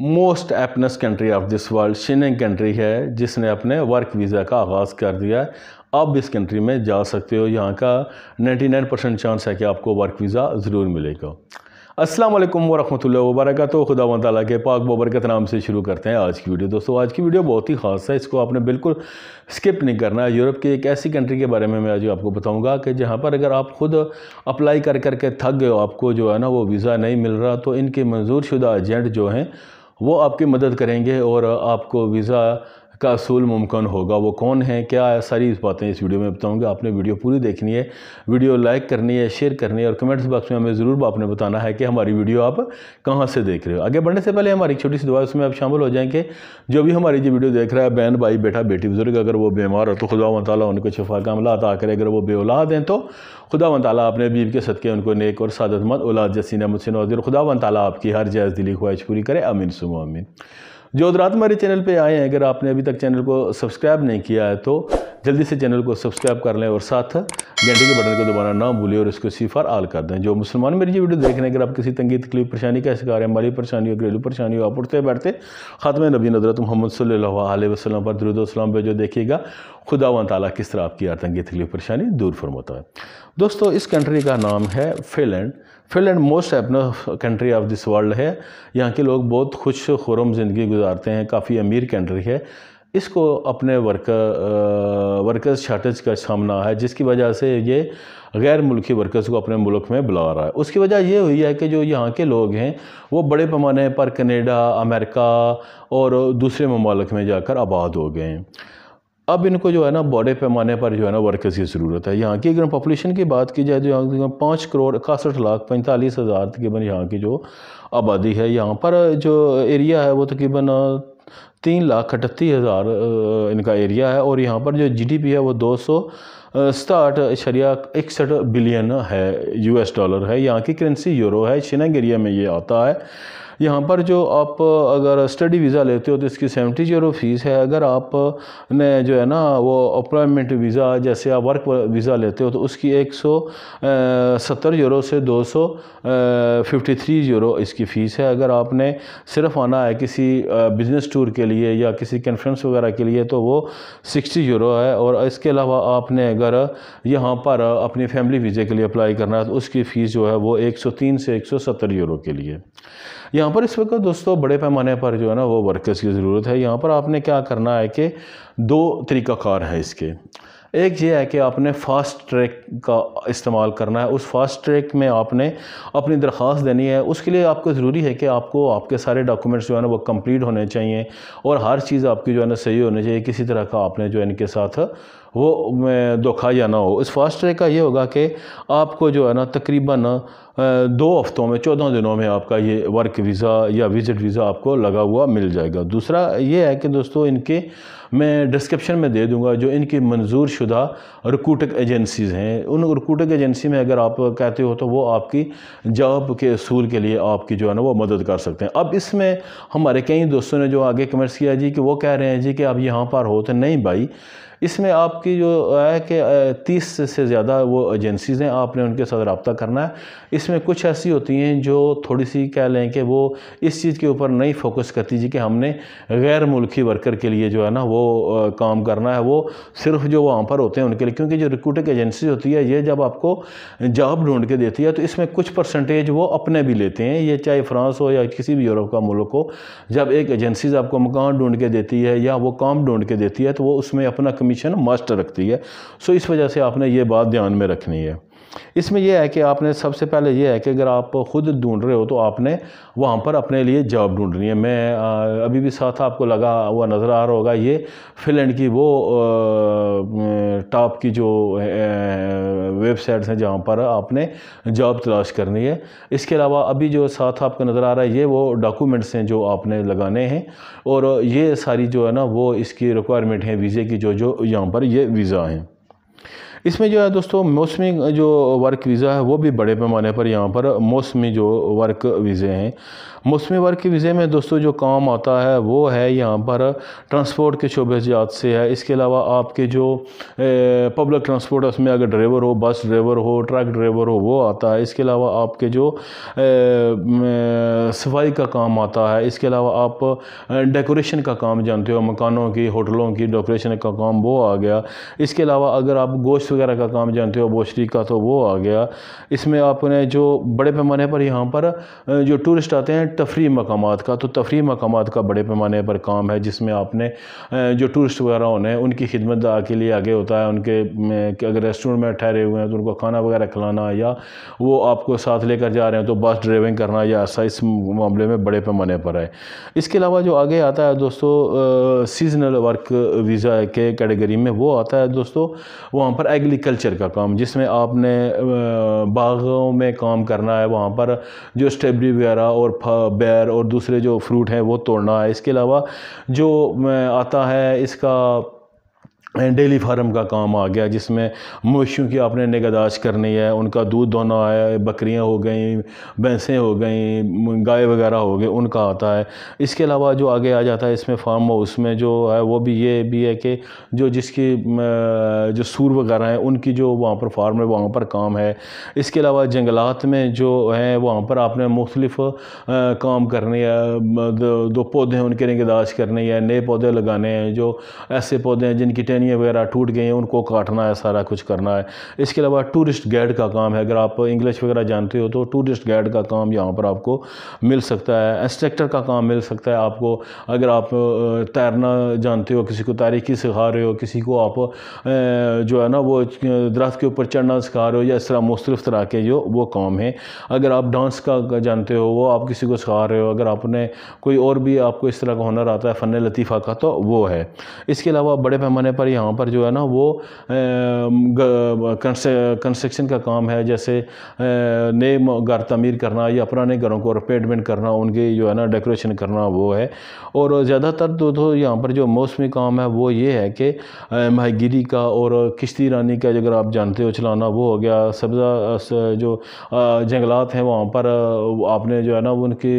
most happiness country of this world shining country है जिसने अपने वर्क वीज़ा का आगाज़ कर दिया है आप इस कंट्री में जा सकते हो यहाँ का 99 परसेंट चांस है कि आपको वर्क वीज़ा ज़रूर मिलेगा अस्सलाम वालेकुम वरहमतुल्लाहि वबरकत खुदा ताला के पाक बबरकत नाम से शुरू करते हैं आज की वीडियो दोस्तों आज की वीडियो बहुत ही ख़ास है इसको आपने बिल्कुल स्किप नहीं करना है यूरोप की एक ऐसी कंट्री के बारे में मैं आज आपको बताऊंगा कि जहाँ पर अगर आप ख़ुद अप्लाई कर करके थक गए हो आपको जो है ना वो वीज़ा नहीं मिल रहा तो इनके मंजूर शुदा एजेंट जो हैं वो आपकी मदद करेंगे और आपको वीज़ा का असूल मुमकिन होगा वो कौन है क्या है सारी इस बातें इस वीडियो में बताऊंगा आपने वीडियो पूरी देखनी है वीडियो लाइक करनी है शेयर करनी है और कमेंट्स बॉक्स में हमें ज़रूर आपने बताना है कि हमारी वीडियो आप कहाँ से देख रहे हो आगे बढ़ने से पहले हमारी छोटी सी दुआ उसमें आप शामिल हो जाएँ कि जो भी हमारी जो वीडियो देख रहा है बहन भाई बेटा बेटी बुजुर्ग अगर वो बीमार हो तो खुदा वाली उनको शफा अमला अदा करे अगर वो बेऔलाद हैं तो खुदा वन ताली अपने बीब के सदक़े उनको नेक और सादतमंद औलाद जसीना मुसिन और खुदा वन आपकी हर जायज़ दिली ख्वाहिश पूरी करे अमीन सुमो अमीन जो हजरात हमारे चैनल पे आए हैं अगर आपने अभी तक चैनल को सब्सक्राइब नहीं किया है तो जल्दी से चैनल को सब्सक्राइब कर लें और साथ घंटे के बटन को दोबारा ना भूलें और इसको सिफार आल कर दें जो मुसलमान मेरी ये वीडियो देख रहे हैं अगर आप किसी तंगी तकलीफ परेशानी का शिकार है माली परेशानी हो घरेलू परेशानी हो आप उठते बैठते खत्म नबी नजरत मोहम्मद सल्ला वसलम पर वसलम पर जो देखिएगा खुदा व ताली किस तरह आपकी आतंकी तकलीफ परेशानी दूर फरमाता है दोस्तों इस कंट्री का नाम है फिनलैंड फिनलैंड मोस्ट अपना कंट्री ऑफ दिस वर्ल्ड है यहाँ के लोग बहुत खुश खुरम ज़िंदगी गुजारते हैं काफ़ी अमीर कंट्री है इसको अपने वर्कर वर्कर्स शार्टेज का सामना है जिसकी वजह से ये गैर मुल्की वर्कर्स को अपने मुल्क में बुला रहा है उसकी वजह यह हुई है कि जो यहाँ के लोग हैं वो बड़े पैमाने पर कनेडा अमेरिका और दूसरे ममालक में जाकर आबाद हो गए हैं अब इनको जो है ना बड़े पैमाने पर जो है ना वर्कर्स की ज़रूरत है यहाँ की अगर पॉपुलेशन की बात की जाए तो यहाँ पाँच करोड़ इकसठ लाख पैंतालीस हज़ार तकरीबन यहाँ की जो आबादी है यहाँ पर जो एरिया है वो तकरीबन तीन लाख अठत्तीस हज़ार इनका एरिया है और यहाँ पर जो जीडीपी है वो दो सौ सताहठ शरिया इकसठ बिलियन है यूएस डॉलर है यहाँ की करेंसी यूरो है शिनंग एरिया में ये आता है यहाँ पर जो आप अगर स्टडी वीज़ा लेते हो तो इसकी सेवेंटी ज़ीरो फीस है अगर आप ने जो है ना वो अपॉइमेंट वीज़ा जैसे आप वर्क वीज़ा लेते हो तो उसकी एक सौ सत्तर यूरो से दो सौ फिफ्टी थ्री यूरो इसकी फ़ीस है अगर आपने सिर्फ आना है किसी बिज़नेस टूर के लिए या किसी कन्फ्रेंस वगैरह के लिए तो वो सिक्सटी यूरो है और इसके अलावा आपने अगर यहाँ पर अपनी फैमिली वीज़े के लिए अप्लाई करना है तो उसकी फ़ीस जो है वो एक सौ तीन से एक सौ सत्तर यूरो के लिए यहाँ पर इस वक्त दोस्तों बड़े पैमाने पर जो है ना वो वर्कर्स की ज़रूरत है यहाँ पर आपने क्या करना है कि दो तरीक़ाकार है इसके एक ये है कि आपने फ़ास्ट ट्रैक का इस्तेमाल करना है उस फास्ट ट्रैक में आपने अपनी दरख्वास्त देनी है उसके लिए आपको ज़रूरी है कि आपको आपके सारे डॉक्यूमेंट्स जो है ना वो कंप्लीट होने चाहिए और हर चीज़ आपकी जो है ना सही होनी चाहिए किसी तरह का आपने जो है इनके साथ वो धोखा या ना हो इस फास्ट ट्रैक का ये होगा कि आपको जो है ना तकरीबन दो हफ्तों में चौदह दिनों में आपका ये वर्क वीज़ा या विज़िट वीज़ा आपको लगा हुआ मिल जाएगा दूसरा ये है कि दोस्तों इनके मैं डिस्क्रिप्शन में दे दूंगा जो इनकी मंजूर शुदा रिकूटक एजेंसीज़ हैं उन रिकूटक एजेंसी में अगर आप कहते हो तो वो आपकी जॉब के असूल के लिए आपकी जो है ना वो मदद कर सकते हैं अब इसमें हमारे कई दोस्तों ने जो आगे कमेंट्स किया जी कि वो कह रहे हैं जी कि आप यहाँ पर हो तो नहीं भाई इसमें आपकी जो है कि तीस से ज़्यादा वो एजेंसीज़ हैं आपने उनके साथ रबता करना है इसमें कुछ ऐसी होती हैं जो थोड़ी सी कह लें कि वो इस चीज़ के ऊपर नहीं फोकस करती जी कि हमने गैर मुल्की वर्कर के लिए जो है ना वो काम करना है वो सिर्फ जो वहाँ पर होते हैं उनके लिए क्योंकि जो रिक्रूटिंग एजेंसी होती है ये जब आपको जॉब ढूंढ के देती है तो इसमें कुछ परसेंटेज वो अपने भी लेते हैं ये चाहे फ्रांस हो या किसी भी यूरोप का मुल्क हो जब एक एजेंसीज आपको मकान ढूंढ के देती है या वो काम ढूंढ के देती है तो वो उसमें अपना कमीशन मस्ट रखती है सो इस वजह से आपने ये बात ध्यान में रखनी है इसमें यह है कि आपने सबसे पहले यह है कि अगर आप ख़ुद ढूंढ रहे हो तो आपने वहाँ पर अपने लिए जॉब ढूंढनी है मैं अभी भी साथ आपको लगा हुआ नज़र आ रहा होगा ये फिनलैंड की वो टॉप की जो वेबसाइट्स हैं जहाँ पर आपने जॉब तलाश करनी है इसके अलावा अभी जो साथ आपको नज़र आ रहा है ये वो डॉक्यूमेंट्स हैं जो आपने लगाने हैं और ये सारी जो है ना वो इसकी रिक्वायरमेंट है वीज़े की जो जो यहाँ पर ये वीज़ा हैं इसमें जो है दोस्तों मौसमी जो वर्क वीज़ा है वो भी बड़े पैमाने पर यहाँ पर मौसमी जो वर्क वीज़े हैं मौसमी वर्क के वीज़े में दोस्तों जो काम आता है वो है यहाँ पर ट्रांसपोर्ट के शोबे जात से है इसके अलावा आपके जो पब्लिक ट्रांसपोर्ट उसमें अगर ड्राइवर हो बस ड्राइवर हो ट्रक ड्राइवर हो वो आता है इसके अलावा आपके जो सफाई का काम आता है इसके अलावा आप डेकोरेशन का काम जानते हो मकानों की होटलों की डेकोरेशन का काम वो आ गया इसके अलावा अगर आप गोश्त वगैरह का काम जानते हो बोशरी का तो वो आ गया इसमें आपने जो बड़े पैमाने पर यहाँ पर जो टूरिस्ट आते हैं तफरी मकाम का तो तफरी मकाम का बड़े पैमाने पर काम है जिसमें आपने जो टूरिस्ट वगैरह होने हैं उनकी खिदमत के लिए आगे होता है उनके अगर रेस्टोरेंट में ठहरे हुए हैं तो उनको खाना वगैरह खिलाना या वो आपको साथ लेकर जा रहे हैं तो बस ड्राइविंग करना या ऐसा इस मामले में बड़े पैमाने पर है इसके अलावा जो आगे आता है दोस्तों सीजनल वर्क वीज़ा के कैटेगरी में वो आता है दोस्तों वहाँ पर एग्रीकल्चर का काम जिसमें आपने बागों में काम करना है वहाँ पर जो स्टेबरी वगैरह और बैर और दूसरे जो फ्रूट हैं वो तोड़ना है इसके अलावा जो आता है इसका डेली फार्म का काम आ गया जिसमें मवेशियों की आपने निगहदाश्त करनी है उनका दूध दोना है बकरियां हो गई भैंसें हो गई गाय वगैरह हो गई उनका आता है इसके अलावा जो आगे आ जाता है इसमें फार्म हाउस में जो है वो भी ये भी है कि जो जिसकी जो सूर वगैरह हैं उनकी जो वहाँ पर फार्म है वहाँ पर काम है इसके अलावा जंगलात में जो हैं वहाँ पर आपने मुख्तलफ़ काम करनी है दो पौधे हैं उनकी निगहदाश्त करनी है नए पौधे लगाने हैं जो ऐसे पौधे हैं जिनकी टहनियाँ वगैरह टूट गई हैं उनको काटना है सारा कुछ करना है इसके अलावा टूरिस्ट गाइड का काम है अगर आप इंग्लिश वगैरह जानते हो तो टूरिस्ट गाइड का काम यहाँ पर आपको मिल सकता है इंस्ट्रक्टर का काम मिल सकता है आपको अगर आप तैरना जानते हो किसी को तारीखी सिखा रहे हो किसी को आप जो है ना वो दरख्त के ऊपर चढ़ना सिखा रहे हो या इस तरह मुख्तलिफ़ तरह के जो वो काम हैं अगर आप डांस का जानते हो वो आप किसी को सिखा रहे हो अगर आपने कोई और भी आपको इस तरह का हुनर आता है फ़न लतीफ़ा का तो वो है इसके अलावा बड़े पैमाने पर पर यहाँ पर जो है ना वो कंस्ट्रक्शन का काम है जैसे नए घर तमीर करना या पुराने घरों को रिपेटमेंट करना उनकी जो है ना डेकोरेशन करना वो है और ज़्यादातर तो तो यहाँ पर जो मौसमी काम है वो ये है कि माहगिरी का और किश्ती रानी का अगर आप जानते हो चलाना वो हो गया सब्ज़ा जो जंगलात हैं वहाँ पर आपने जो है ना उनकी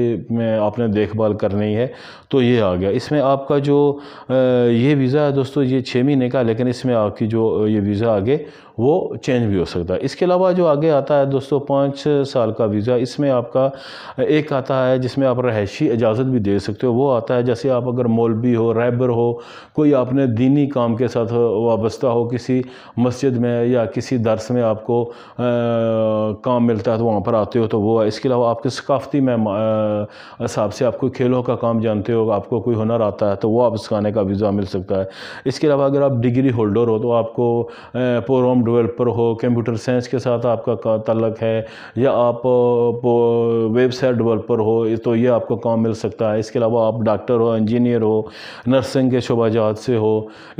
आपने देखभाल करनी है तो ये आ गया इसमें आपका जो ये वीज़ा है दोस्तों ये छः महीने ने का लेकिन इसमें आपकी जो ये वीज़ा आगे वो चेंज भी हो सकता है इसके अलावा जो आगे आता है दोस्तों पाँच साल का वीज़ा इसमें आपका एक आता है जिसमें आप रहायशी इजाज़त भी दे सकते हो वो आता है जैसे आप अगर मौलवी हो रैबर हो कोई आपने दीनी काम के साथ वाबस्ता हो किसी मस्जिद में या किसी दर्स में आपको आ, काम मिलता है तो वहाँ पर आते हो तो वो है इसके अलावा आपके सकाफती में हिसाब से आप कोई खेलों का काम जानते हो आपको कोई हुनर आता है तो वह आप सिखाने का वीज़ा मिल सकता है इसके अलावा अगर आप डिग्री होल्डर हो तो आपको प्रोम डेवलपर हो कंप्यूटर साइंस के साथ आपका तल्लक है या आप वेबसाइट डेवलपर हो तो ये आपको काम मिल सकता है इसके अलावा आप डॉक्टर हो इंजीनियर हो नर्सिंग के जहाज से हो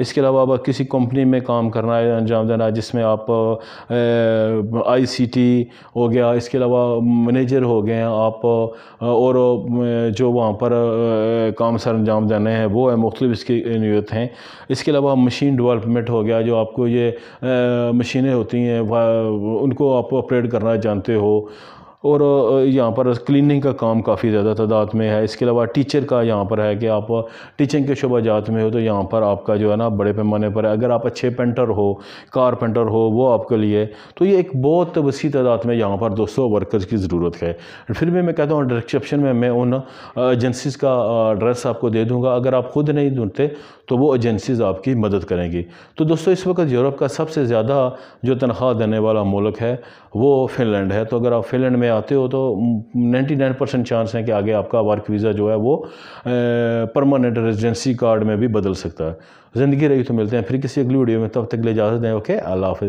इसके अलावा आप किसी कंपनी में काम करना है अंजाम देना जिसमें आप आईसीटी हो गया इसके अलावा मैनेजर हो गए आप और जो वहाँ पर काम सर अंजाम देने हैं वो है मुख्तलिफ इसकी नीयत हैं इसके अलावा मशीन डेवलपमेंट हो गया जो आपको ये मशीनें होती हैं उनको आप ऑपरेट करना जानते हो और यहाँ पर क्लिनिंग का काम काफ़ी ज़्यादा तादाद में है इसके अलावा टीचर का यहाँ पर है कि आप टीचिंग के जात में हो तो यहाँ पर आपका जो है ना बड़े पैमाने पर है अगर आप अच्छे पेंटर हो कारपेंटर हो वो आपके लिए तो ये एक बहुत वसी तादाद में यहाँ पर दोस्तों वर्कर्स की ज़रूरत है फिर भी मैं कहता हूँ डिस्क्रिप्शन में मैं उन एजेंसीज़ का एड्रेस आपको दे दूँगा अगर आप खुद नहीं ढूंढते तो वो एजेंसीज़ आपकी मदद करेंगी तो दोस्तों इस वक्त यूरोप का सबसे ज़्यादा जो तनख्वाह देने वाला मुल्क है वो फिनलैंड है तो अगर आप फिनलैंड में में आते हो तो 99 परसेंट चांस है कि आगे आपका वर्क वीज़ा जो है वो परमानेंट रेजिडेंसी कार्ड में भी बदल सकता है ज़िंदगी रही तो मिलते हैं फिर किसी अगली वीडियो में तब तक ले इजाज़त हैं ओके अल्लाह हाफ़